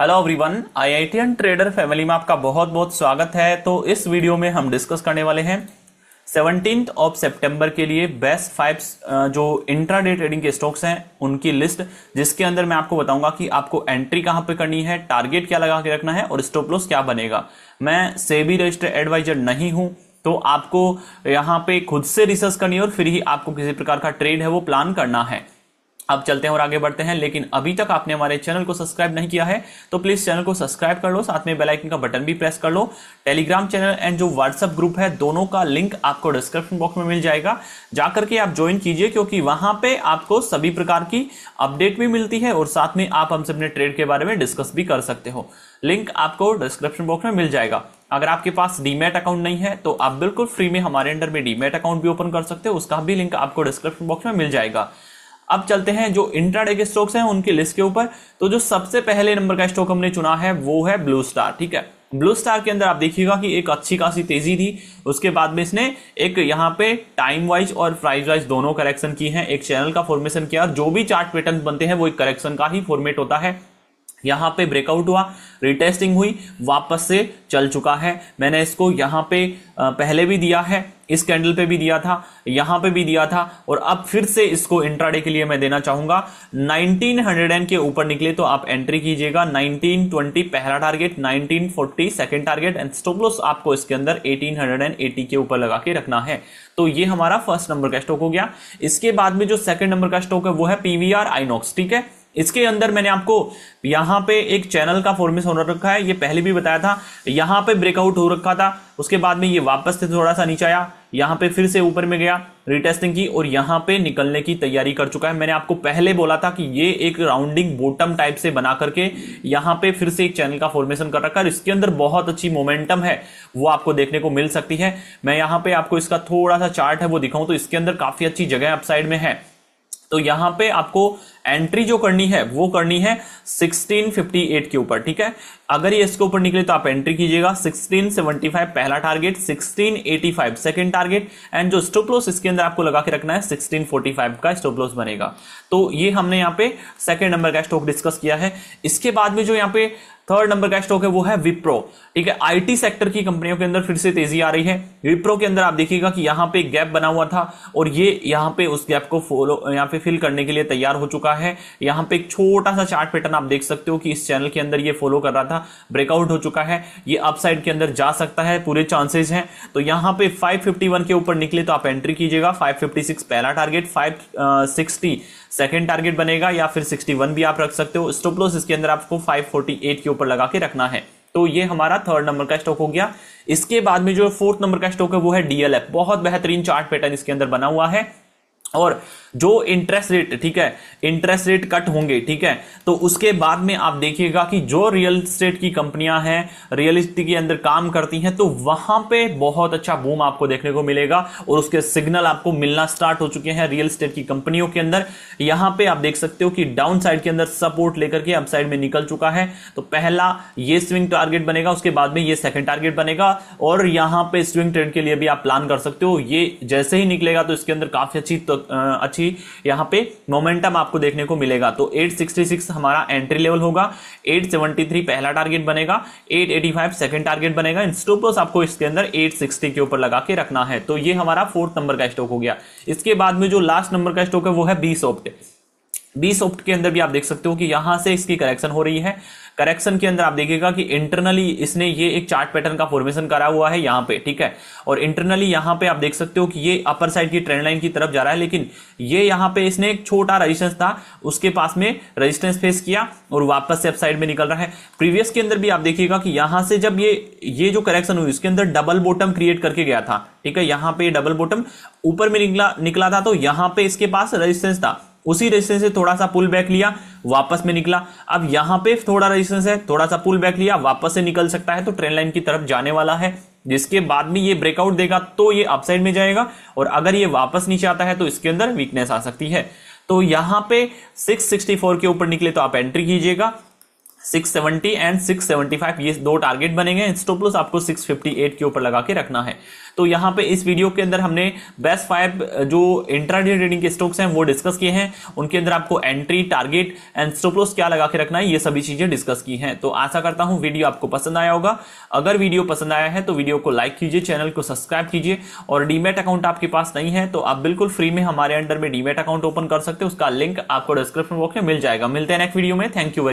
hello everyone IITian trader family में आपका बहुत बहुत स्वागत है तो इस वीडियो में हम डिस्कस करने वाले हैं सेवनटीन ऑफ सितंबर के लिए बेस्ट फाइव जो इंट्राडे ट्रेडिंग के स्टॉक्स हैं उनकी लिस्ट जिसके अंदर मैं आपको बताऊंगा कि आपको एंट्री कहां पे करनी है टारगेट क्या लगा के रखना है और स्टॉप लॉस क्या बनेगा मैं सेबी रजिस्टर एडवाइजर नहीं हूं तो आपको यहाँ पे खुद से रिसर्च करनी है और फिर ही आपको किसी प्रकार का ट्रेड है वो प्लान करना है अब चलते हैं और आगे बढ़ते हैं लेकिन अभी तक आपने हमारे चैनल को सब्सक्राइब नहीं किया है तो प्लीज चैनल को सब्सक्राइब कर लो साथ में बेल आइकन का बटन भी प्रेस कर लो टेलीग्राम चैनल एंड जो व्हाट्सअप ग्रुप है दोनों का लिंक आपको डिस्क्रिप्शन बॉक्स में मिल जाएगा जाकर के आप ज्वाइन कीजिए क्योंकि वहां पे आपको सभी प्रकार की अपडेट भी मिलती है और साथ में आप हमसे अपने ट्रेड के बारे में डिस्कस भी कर सकते हो लिंक आपको डिस्क्रिप्शन बॉक्स में मिल जाएगा अगर आपके पास डीमेट अकाउंट नहीं है तो आप बिल्कुल फ्री में हमारे अंडर में डीमेट अकाउंट भी ओपन कर सकते हो उसका भी लिंक आपको डिस्क्रिप्शन बॉक्स में मिल जाएगा अब चलते हैं जो इंट्राडे के स्टॉक्स हैं उनकी लिस्ट के ऊपर तो जो सबसे पहले नंबर का स्टॉक हमने चुना है वो है ब्लू स्टार ठीक है ब्लू स्टार के अंदर आप देखिएगा कि एक अच्छी खासी तेजी थी उसके बाद में इसने एक यहाँ पे टाइम वाइज और प्राइस वाइज दोनों करेक्शन की हैं एक चैनल का फॉर्मेशन किया जो भी चार्ट पैटर्न बनते हैं वो एक करेक्शन का ही फॉर्मेट होता है यहाँ पे ब्रेकआउट हुआ रिटेस्टिंग हुई वापस से चल चुका है मैंने इसको यहाँ पे पहले भी दिया है इस कैंडल पे भी दिया था यहां पे भी दिया था और अब फिर से इसको इंट्राडे के लिए मैं देना चाहूंगा 1900 के ऊपर निकले तो आप एंट्री कीजिएगा 1920 पहला target 1940 second target and stop loss आपको इसके अंदर 1880 के ऊपर लगा के रखना है तो ये हमारा फर्स्ट नंबर का स्टॉक हो गया इसके बाद में जो सेकंड नंबर का स्टॉक है वो है पीवीआर आइनॉक्स ठीक है इसके अंदर मैंने आपको यहां पे एक चैनल का फॉर्मेशन हो रखा है ये पहले भी बताया था यहाँ पे ब्रेकआउट हो रखा था उसके बाद में ये वापस से थोड़ा सा नीचे आया यहां पे फिर से ऊपर में गया रिटेस्टिंग की और यहाँ पे निकलने की तैयारी कर चुका है मैंने आपको पहले बोला था कि ये एक राउंडिंग बोटम टाइप से बना करके यहाँ पे फिर से एक चैनल का फॉर्मेशन कर रखा है इसके अंदर बहुत अच्छी मोमेंटम है वो आपको देखने को मिल सकती है मैं यहाँ पे आपको इसका थोड़ा सा चार्ट है वो दिखाऊं तो इसके अंदर काफी अच्छी जगह अपसाइड में है तो यहाँ पे आपको एंट्री जो करनी है वो करनी है 1658 के ऊपर ठीक है अगर ये इसके ऊपर निकले तो आप एंट्री कीजिएगा 1675 पहला टारगेट 1685 सेकंड टारगेट एंड जो स्टॉप लॉस इसके अंदर आपको लगा के रखना है 1645 का स्टॉप लॉस बनेगा तो ये हमने यहाँ पे सेकंड नंबर का स्टॉक डिस्कस किया है इसके बाद में जो यहाँ पे थर्ड नंबर का स्टॉक है वो है विप्रो ठीक है आईटी सेक्टर की कंपनियों के अंदर फिर से तेजी आ रही है विप्रो के अंदर आप देखिएगा कि यहाँ पे गैप बना हुआ था और ये यहाँ पे उस गैप को फॉलो यहाँ पे फिल करने के लिए तैयार हो चुका है यहाँ पे एक छोटा सा चार्ट पैटर्न आप देख सकते हो कि इस चैनल के अंदर ये फॉलो कर रहा था ब्रेकआउट हो चुका है ये अपसाइड के अंदर जा सकता है पूरे चांसेज है तो यहाँ पे फाइव के ऊपर निकले तो आप एंट्री कीजिएगा फाइव पहला टारगेट फाइव सेकंड टारगेट बनेगा या फिर सिक्सटी भी आप रख सकते हो स्टोपलोस इसके अंदर आपको फाइव के ऊपर लगा के रखना है तो ये हमारा थर्ड नंबर का स्टॉक हो गया इसके बाद में जो फोर्थ नंबर का स्टॉक है वो है डीएलएफ बहुत बेहतरीन चार्ट पैटर्न इसके अंदर बना हुआ है और जो इंटरेस्ट रेट ठीक है इंटरेस्ट रेट कट होंगे ठीक है तो उसके बाद में आप देखिएगा कि जो रियल स्टेट की कंपनियां हैं रियल इस्टेट के अंदर काम करती हैं तो वहां पे बहुत अच्छा बूम आपको देखने को मिलेगा और उसके सिग्नल आपको मिलना स्टार्ट हो चुके हैं रियल स्टेट की कंपनियों के अंदर यहां पर आप देख सकते हो कि डाउन साइड के अंदर सपोर्ट लेकर के अप साइड में निकल चुका है तो पहला ये स्विंग टारगेट बनेगा उसके बाद में ये सेकेंड टारगेट बनेगा और यहां पर स्विंग ट्रेड के लिए भी आप प्लान कर सकते हो ये जैसे ही निकलेगा तो इसके अंदर काफी अच्छी अच्छी यहाँ पे मोमेंटम आपको देखने को मिलेगा तो 866 हमारा एंट्री लेवल होगा 873 पहला टारगेट बनेगा 885 एटी सेकेंड टारगेट बनेगा इन स्टोपोस आपको इसके अंदर 860 के ऊपर लगा के रखना है तो ये हमारा फोर्थ नंबर का स्टॉक हो गया इसके बाद में जो लास्ट नंबर का स्टॉक है वो है बी सॉफ्ट बी सॉफ्ट के अंदर भी आप देख सकते हो कि यहां से इसकी करेक्शन हो रही है करेक्शन के अंदर आप देखिएगा कि इंटरनली इसने ये एक चार्ट पैटर्न का फॉर्मेशन करा हुआ है यहाँ पे ठीक है और इंटरनली यहां पे आप देख सकते हो कि ये अपर साइड की ट्रेंड लाइन की तरफ जा रहा है लेकिन ये यहाँ पे इसने एक छोटा रेजिस्टेंस था उसके पास में रेजिस्टेंस फेस किया और वापस से साइड में निकल रहा है प्रीवियस के अंदर भी आप देखिएगा कि यहां से जब ये ये जो करेक्शन हुई उसके अंदर डबल बोटम क्रिएट करके गया था ठीक है यहाँ पे डबल बोटम ऊपर में निकला निकला था तो यहाँ पे इसके पास रजिस्टेंस था उसी रेजिस्टेंस से थोड़ा सा पुल बैक लिया वापस में निकला अब यहां पे थोड़ा रेजिस्टेंस है थोड़ा सा पुल बैक लिया वापस से निकल सकता है तो ट्रेन लाइन की तरफ जाने वाला है जिसके बाद में ये ब्रेकआउट देगा तो ये अपसाइड में जाएगा और अगर ये वापस नीचे आता है तो इसके अंदर वीकनेस आ सकती है तो यहां पे 664 के ऊपर निकले तो आप एंट्री कीजिएगा 670 एंड 675 ये दो टारगेट बनेंगे स्टॉप लॉस आपको 658 के ऊपर लगा के रखना है तो यहाँ पे इस वीडियो के अंदर हमने बेस्ट फाइव जो इंट्राडे ट्रेडिंग के स्टॉक्स हैं वो डिस्कस किए हैं उनके अंदर आपको entry target and stop loss क्या लगा के रखना है ये सभी चीज़ें डिस्कस की हैं तो आशा करता हूँ वीडियो आपको पसंद आया होगा अगर वीडियो पसंद आया है तो वीडियो को लाइक कीजिए चैनल को सब्सक्राइब कीजिए और डीमेट अकाउंट आपके पास नहीं है तो आप बिल्कुल फ्री में हमारे अंडर में डीमेट अकाउंट ओपन कर सकते हैं उसका लिंक आपको डिस्क्रिप्शन बॉक्स में मिल जाएगा मिलते हैं नेक्स्ट वीडियो में थैंक यू